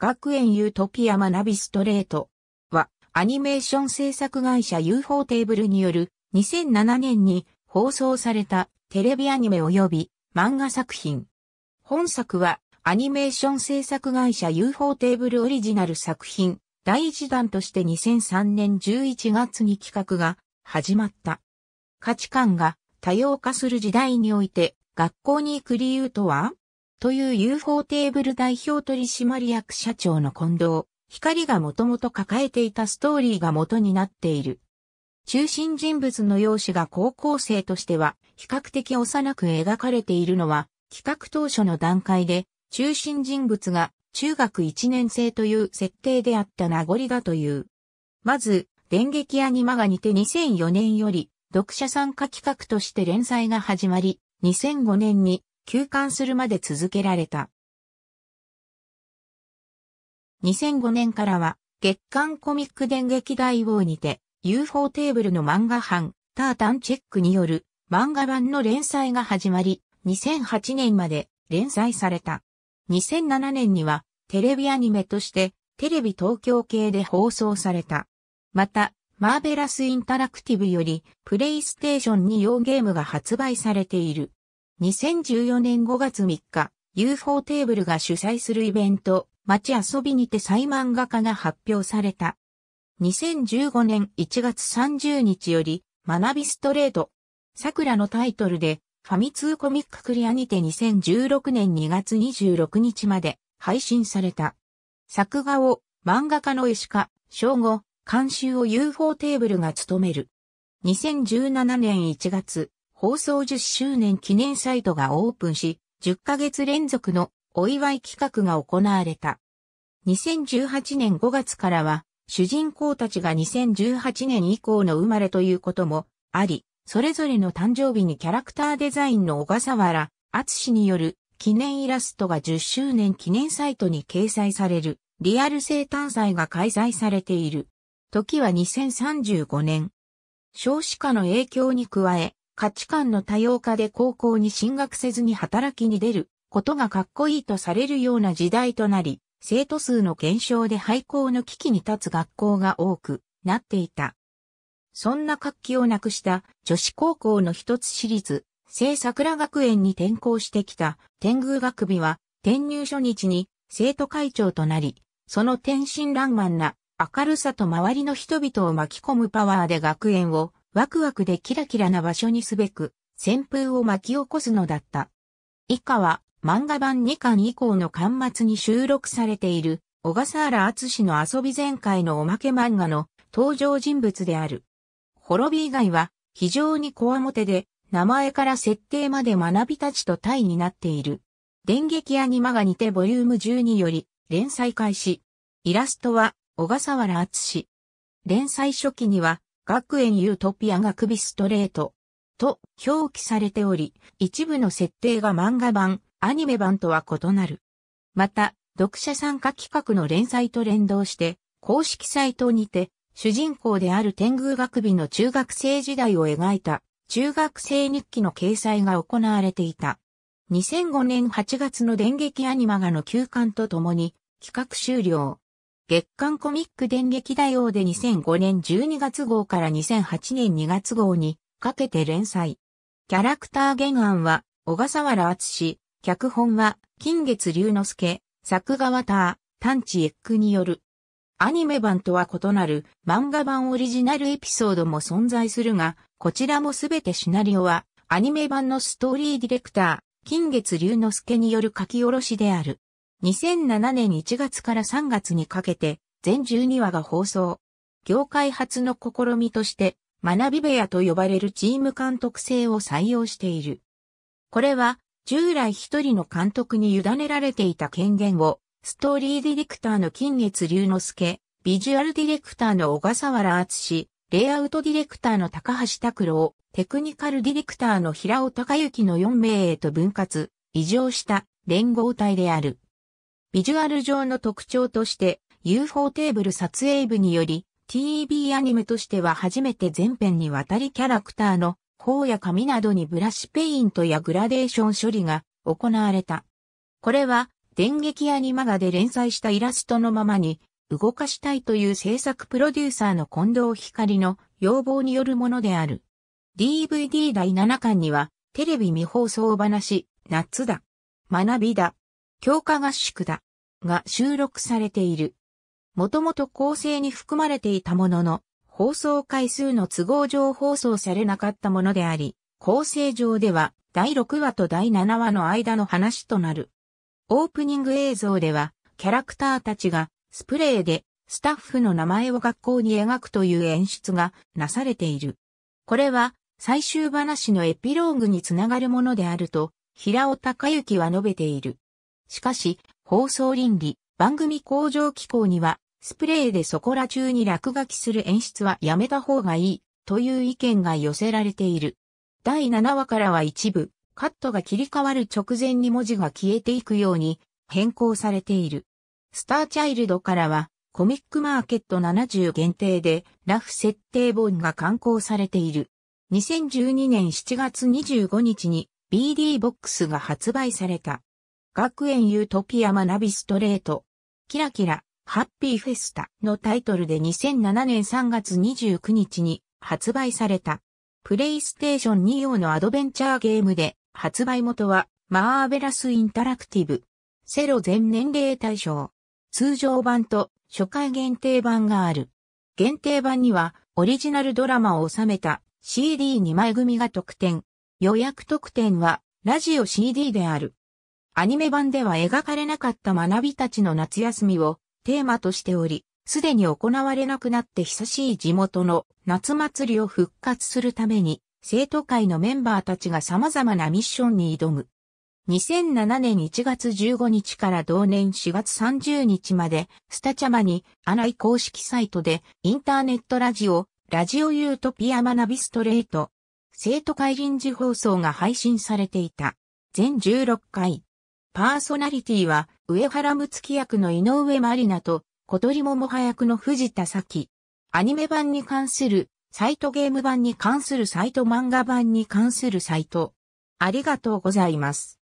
学園ユートピア学びストレートは、アニメーション制作会社 UFO テーブルによる2007年に放送されたテレビアニメ及び漫画作品。本作はアニメーション制作会社 UFO テーブルオリジナル作品第一弾として2003年11月に企画が始まった。価値観が多様化する時代において学校に行く理由とはという UFO テーブル代表取締役社長の近藤、光がもともと抱えていたストーリーが元になっている。中心人物の容姿が高校生としては比較的幼く描かれているのは企画当初の段階で中心人物が中学1年生という設定であった名残だという。まず、電撃アニマが似て2004年より読者参加企画として連載が始まり、2005年に休館するまで続けられた。2005年からは、月刊コミック電撃大王にて、UFO テーブルの漫画版、タータンチェックによる漫画版の連載が始まり、2008年まで連載された。2007年には、テレビアニメとして、テレビ東京系で放送された。また、マーベラスインタラクティブより、プレイステーションに用ゲームが発売されている。2014年5月3日、UFO テーブルが主催するイベント、街遊びにて再漫画家が発表された。2015年1月30日より、学びストレート。桜のタイトルで、ファミ通コミッククリアにて2016年2月26日まで配信された。作画を漫画家の石家、正吾、監修を UFO テーブルが務める。2017年1月、放送10周年記念サイトがオープンし、10ヶ月連続のお祝い企画が行われた。2018年5月からは、主人公たちが2018年以降の生まれということもあり、それぞれの誕生日にキャラクターデザインの小笠原、厚による記念イラストが10周年記念サイトに掲載される、リアル生誕祭が開催されている。時は2035年。少子化の影響に加え、価値観の多様化で高校に進学せずに働きに出ることがかっこいいとされるような時代となり、生徒数の減少で廃校の危機に立つ学校が多くなっていた。そんな活気をなくした女子高校の一つ私立、聖桜学園に転校してきた天宮学美は転入初日に生徒会長となり、その天真爛漫な明るさと周りの人々を巻き込むパワーで学園をワクワクでキラキラな場所にすべく、旋風を巻き起こすのだった。以下は、漫画版2巻以降の巻末に収録されている、小笠原厚の遊び全開のおまけ漫画の登場人物である。滅び以外は、非常に怖もてで、名前から設定まで学びたちと対になっている。電撃アニマが似てボリューム12より、連載開始。イラストは、小笠原厚連載初期には、学園ユートピアが首ストレートと表記されており、一部の設定が漫画版、アニメ版とは異なる。また、読者参加企画の連載と連動して、公式サイトにて、主人公である天狗学美の中学生時代を描いた中学生日記の掲載が行われていた。2005年8月の電撃アニマ画の休館とともに企画終了。月刊コミック電撃大王で2005年12月号から2008年2月号にかけて連載。キャラクター原案は小笠原厚脚本は金月龍之介、作画はター、探知エックによる。アニメ版とは異なる漫画版オリジナルエピソードも存在するが、こちらもすべてシナリオはアニメ版のストーリーディレクター、金月龍之介による書き下ろしである。2007年1月から3月にかけて全12話が放送。業界初の試みとして、学び部屋と呼ばれるチーム監督制を採用している。これは、従来一人の監督に委ねられていた権限を、ストーリーディレクターの金月龍之介、ビジュアルディレクターの小笠原敦レイアウトディレクターの高橋拓郎、テクニカルディレクターの平尾隆之の4名へと分割、異常した連合体である。ビジュアル上の特徴として UFO テーブル撮影部により TV アニメとしては初めて全編にわたりキャラクターの頬や髪などにブラシペイントやグラデーション処理が行われた。これは電撃アニマガで連載したイラストのままに動かしたいという制作プロデューサーの近藤光の要望によるものである。DVD 第7巻にはテレビ未放送話、夏だ、学びだ、強化合宿だ、が収録されている。もともと構成に含まれていたものの、放送回数の都合上放送されなかったものであり、構成上では第6話と第7話の間の話となる。オープニング映像では、キャラクターたちがスプレーでスタッフの名前を学校に描くという演出がなされている。これは最終話のエピローグにつながるものであると、平尾隆之は述べている。しかし、放送倫理、番組向上機構には、スプレーでそこら中に落書きする演出はやめた方がいい、という意見が寄せられている。第7話からは一部、カットが切り替わる直前に文字が消えていくように変更されている。スターチャイルドからは、コミックマーケット70限定で、ラフ設定本が刊行されている。2012年7月25日に BD ボックスが発売された。学園ユートピア学びストレート。キラキラ、ハッピーフェスタのタイトルで2007年3月29日に発売された。プレイステーション2用のアドベンチャーゲームで、発売元はマーベラスインタラクティブ。セロ全年齢対象。通常版と初回限定版がある。限定版にはオリジナルドラマを収めた CD2 枚組が特典。予約特典はラジオ CD である。アニメ版では描かれなかった学びたちの夏休みをテーマとしており、すでに行われなくなって久しい地元の夏祭りを復活するために、生徒会のメンバーたちが様々なミッションに挑む。2007年1月15日から同年4月30日まで、スタチャマに、アナイ公式サイトで、インターネットラジオ、ラジオユートピア学びストレート、生徒会臨時放送が配信されていた。全16回。パーソナリティは、上原睦月役の井上まりなと、小鳥桃葉役の藤田咲。アニメ版に関する、サイトゲーム版に関するサイト漫画版に関するサイト。ありがとうございます。